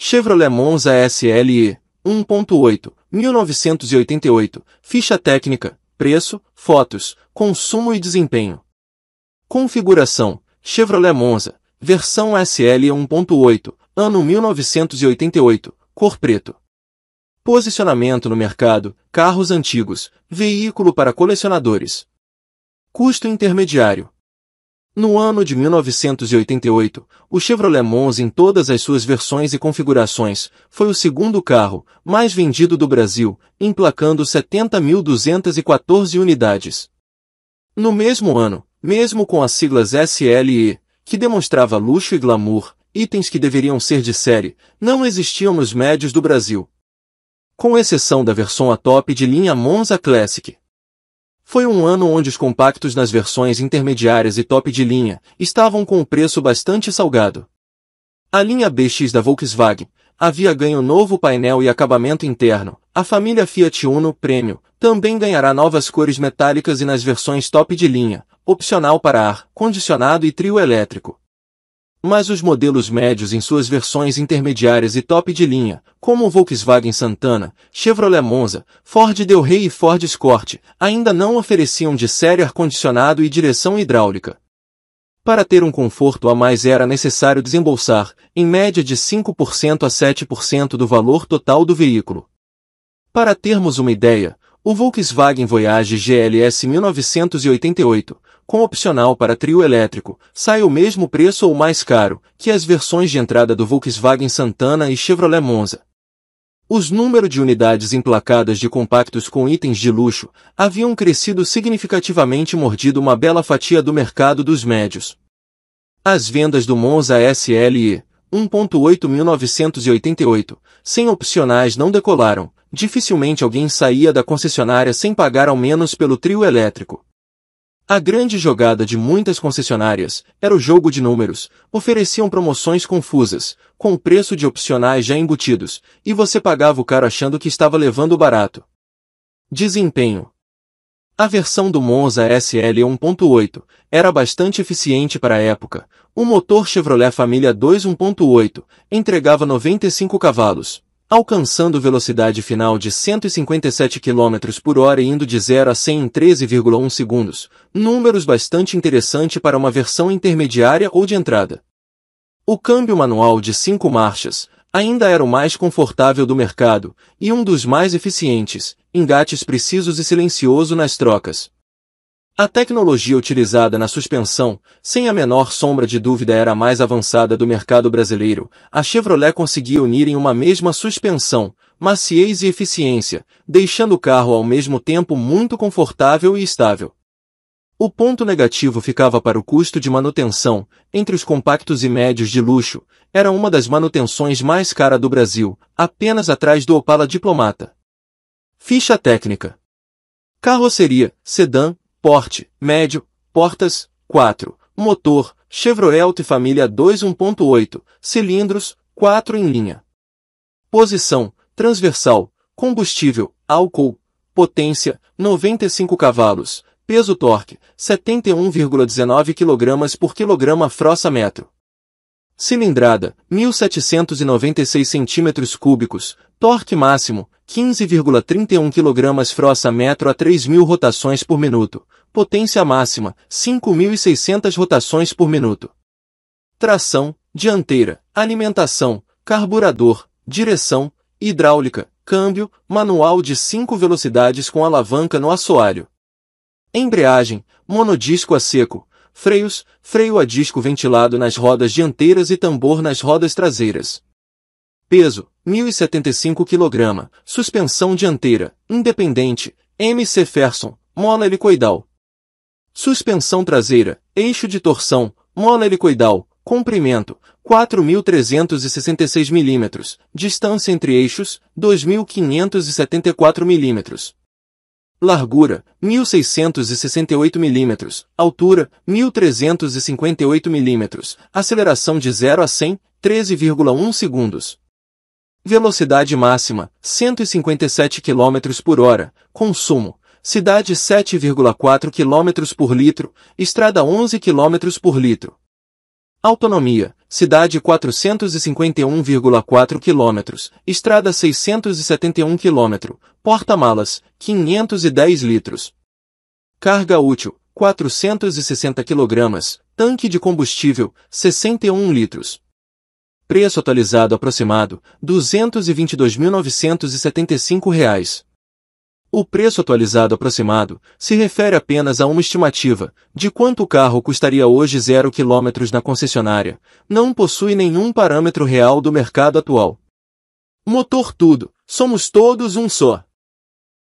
Chevrolet Monza SLE 1.8, 1988, ficha técnica, preço, fotos, consumo e desempenho. Configuração: Chevrolet Monza, versão SL 1.8, ano 1988, cor preto. Posicionamento no mercado: carros antigos, veículo para colecionadores. Custo intermediário: no ano de 1988, o Chevrolet Monza em todas as suas versões e configurações foi o segundo carro mais vendido do Brasil, emplacando 70.214 unidades. No mesmo ano, mesmo com as siglas SLE, que demonstrava luxo e glamour, itens que deveriam ser de série, não existiam nos médios do Brasil. Com exceção da versão a top de linha Monza Classic, foi um ano onde os compactos nas versões intermediárias e top de linha estavam com um preço bastante salgado. A linha BX da Volkswagen havia ganho novo painel e acabamento interno. A família Fiat Uno Premium também ganhará novas cores metálicas e nas versões top de linha, opcional para ar, condicionado e trio elétrico. Mas os modelos médios em suas versões intermediárias e top de linha, como o Volkswagen Santana, Chevrolet Monza, Ford Del Rey e Ford Escort, ainda não ofereciam de série ar-condicionado e direção hidráulica. Para ter um conforto a mais era necessário desembolsar, em média de 5% a 7% do valor total do veículo. Para termos uma ideia, o Volkswagen Voyage GLS 1988, com opcional para trio elétrico, sai o mesmo preço ou mais caro que as versões de entrada do Volkswagen Santana e Chevrolet Monza. Os números de unidades emplacadas de compactos com itens de luxo haviam crescido significativamente mordido uma bela fatia do mercado dos médios. As vendas do Monza SLE 1.8988, sem opcionais não decolaram, dificilmente alguém saía da concessionária sem pagar ao menos pelo trio elétrico. A grande jogada de muitas concessionárias era o jogo de números. Ofereciam promoções confusas, com o preço de opcionais já embutidos, e você pagava o caro achando que estava levando o barato. Desempenho A versão do Monza SL 1.8 era bastante eficiente para a época. O motor Chevrolet Família 2 1.8 entregava 95 cavalos, alcançando velocidade final de 157 km por hora e indo de 0 a 100 em 13,1 segundos, números bastante interessantes para uma versão intermediária ou de entrada. O câmbio manual de cinco marchas ainda era o mais confortável do mercado e um dos mais eficientes, engates precisos e silencioso nas trocas, a tecnologia utilizada na suspensão, sem a menor sombra de dúvida era a mais avançada do mercado brasileiro. A Chevrolet conseguia unir em uma mesma suspensão, maciez e eficiência, deixando o carro ao mesmo tempo muito confortável e estável. O ponto negativo ficava para o custo de manutenção, entre os compactos e médios de luxo, era uma das manutenções mais caras do Brasil, apenas atrás do Opala Diplomata. Ficha técnica. Carroceria, sedã, porte, médio, portas, 4, motor, Chevrolet Família 2 1.8, cilindros, 4 em linha. Posição, transversal, combustível, álcool, potência, 95 cavalos, peso torque, 71,19 kg por quilograma frossa metro. Cilindrada, 1796 cm3, torque máximo, 15,31 kg frossa metro a 3.000 rotações por minuto, potência máxima, 5.600 rotações por minuto. Tração, dianteira, alimentação, carburador, direção, hidráulica, câmbio, manual de 5 velocidades com alavanca no assoalho. Embreagem, monodisco a seco, freios, freio a disco ventilado nas rodas dianteiras e tambor nas rodas traseiras. Peso, 1.075 kg, suspensão dianteira, independente, MC Ferson, mola helicoidal. Suspensão traseira, eixo de torção, mola helicoidal, comprimento, 4.366 mm, distância entre eixos, 2.574 mm largura 1668 mm, altura 1358 mm, aceleração de 0 a 100, 13,1 segundos. Velocidade máxima 157 km por hora, consumo cidade 7,4 km por litro, estrada 11 km por litro. Autonomia, cidade 451,4 km, estrada 671 km, porta-malas, 510 litros. Carga útil, 460 kg, tanque de combustível, 61 litros. Preço atualizado aproximado, R$ 222.975. O preço atualizado aproximado se refere apenas a uma estimativa de quanto o carro custaria hoje zero quilômetros na concessionária, não possui nenhum parâmetro real do mercado atual. Motor tudo, somos todos um só.